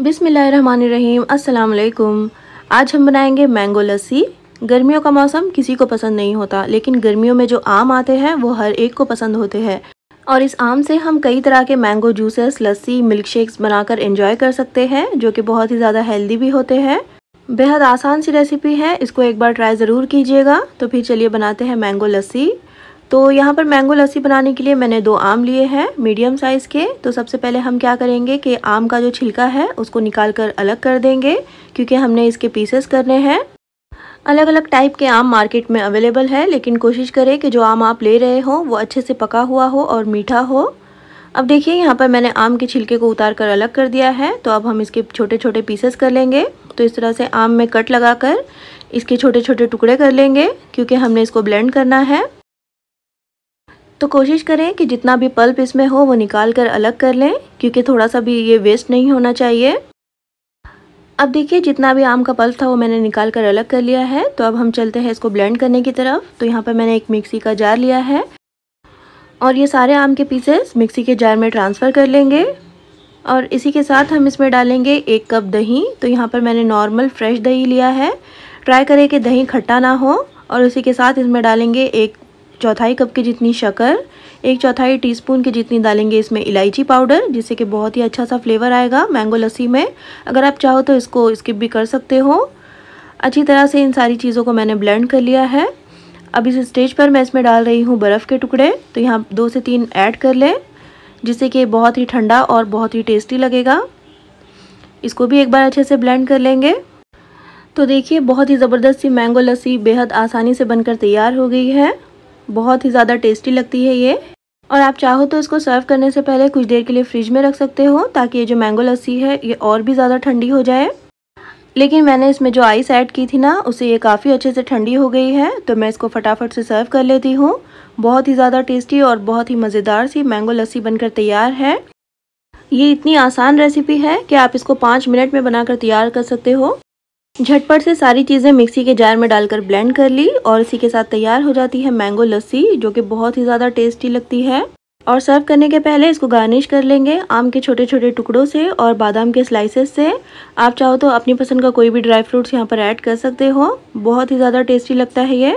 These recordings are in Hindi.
बिसमीम् असलकुम आज हम बनाएंगे मैंगो लस्सी गर्मियों का मौसम किसी को पसंद नहीं होता लेकिन गर्मियों में जो आम आते हैं वो हर एक को पसंद होते हैं और इस आम से हम कई तरह के mango juices lassi milkshakes बनाकर इंजॉय कर सकते हैं जो कि बहुत ही ज़्यादा हेल्दी भी होते हैं बेहद आसान सी रेसिपी है इसको एक बार ट्राई ज़रूर कीजिएगा तो फिर चलिए बनाते हैं मैंगो लस्सी तो यहाँ पर मैंगो लस्सी बनाने के लिए मैंने दो आम लिए हैं मीडियम साइज़ के तो सबसे पहले हम क्या करेंगे कि आम का जो छिलका है उसको निकाल कर अलग कर देंगे क्योंकि हमने इसके पीसेस करने हैं अलग अलग टाइप के आम मार्केट में अवेलेबल है लेकिन कोशिश करें कि जो आम आप ले रहे हों वो अच्छे से पका हुआ हो और मीठा हो अब देखिए यहाँ पर मैंने आम के छिलके को उतार कर अलग कर दिया है तो अब हम इसके छोटे छोटे पीसेस कर लेंगे तो इस तरह से आम में कट लगा कर इसके छोटे छोटे टुकड़े कर लेंगे क्योंकि हमने इसको ब्लेंड करना है तो कोशिश करें कि जितना भी पल्प इसमें हो वो निकाल कर अलग कर लें क्योंकि थोड़ा सा भी ये वेस्ट नहीं होना चाहिए अब देखिए जितना भी आम का पल्प था वो मैंने निकाल कर अलग कर लिया है तो अब हम चलते हैं इसको ब्लेंड करने की तरफ तो यहाँ पर मैंने एक मिक्सी का जार लिया है और ये सारे आम के पीसेस मिक्सी के जार में ट्रांसफ़र कर लेंगे और इसी के साथ हम इसमें डालेंगे एक कप दही तो यहाँ पर मैंने नॉर्मल फ्रेश दही लिया है ट्राई करें कि दही खट्टा ना हो और उसी के साथ इसमें डालेंगे एक चौथाई कप के जितनी शक्कर एक चौथाई टीस्पून के जितनी डालेंगे इसमें इलायची पाउडर जिससे कि बहुत ही अच्छा सा फ्लेवर आएगा मैंगो लस्सी में अगर आप चाहो तो इसको स्किप भी कर सकते हो अच्छी तरह से इन सारी चीज़ों को मैंने ब्लेंड कर लिया है अब इस स्टेज पर मैं इसमें डाल रही हूँ बर्फ़ के टुकड़े तो यहाँ दो से तीन ऐड कर लें जिससे कि बहुत ही ठंडा और बहुत ही टेस्टी लगेगा इसको भी एक बार अच्छे से ब्लेंड कर लेंगे तो देखिए बहुत ही ज़बरदस्त सी मैंगो लस्सी बेहद आसानी से बनकर तैयार हो गई है बहुत ही ज़्यादा टेस्टी लगती है ये और आप चाहो तो इसको सर्व करने से पहले कुछ देर के लिए फ्रिज में रख सकते हो ताकि ये जो मैंगो लस्सी है ये और भी ज़्यादा ठंडी हो जाए लेकिन मैंने इसमें जो आइस ऐड की थी ना उसे ये काफ़ी अच्छे से ठंडी हो गई है तो मैं इसको फटाफट से सर्व कर लेती हूँ बहुत ही ज़्यादा टेस्टी और बहुत ही मज़ेदार सी मैंगो लस्सी बनकर तैयार है ये इतनी आसान रेसिपी है कि आप इसको पाँच मिनट में बनाकर तैयार कर सकते हो झटपट से सारी चीज़ें मिक्सी के जार में डालकर ब्लेंड कर ली और इसी के साथ तैयार हो जाती है मैंगो लस्सी जो कि बहुत ही ज़्यादा टेस्टी लगती है और सर्व करने के पहले इसको गार्निश कर लेंगे आम के छोटे छोटे टुकड़ों से और बादाम के स्लाइसेस से आप चाहो तो अपनी पसंद का कोई भी ड्राई फ्रूट्स यहाँ पर ऐड कर सकते हो बहुत ही ज़्यादा टेस्टी लगता है ये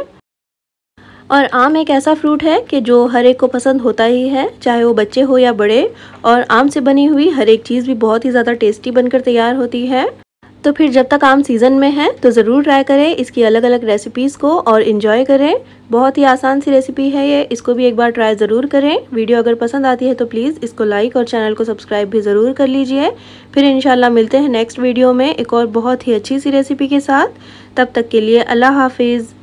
और आम एक ऐसा फ्रूट है कि जो हर एक को पसंद होता ही है चाहे वो बच्चे हो या बड़े और आम से बनी हुई हर एक चीज़ भी बहुत ही ज़्यादा टेस्टी बनकर तैयार होती है तो फिर जब तक आम सीज़न में है तो ज़रूर ट्राई करें इसकी अलग अलग रेसिपीज़ को और इन्जॉय करें बहुत ही आसान सी रेसिपी है ये इसको भी एक बार ट्राई ज़रूर करें वीडियो अगर पसंद आती है तो प्लीज़ इसको लाइक और चैनल को सब्सक्राइब भी ज़रूर कर लीजिए फिर इन मिलते हैं नेक्स्ट वीडियो में एक और बहुत ही अच्छी सी रेसिपी के साथ तब तक के लिए अल्लाह हाफिज़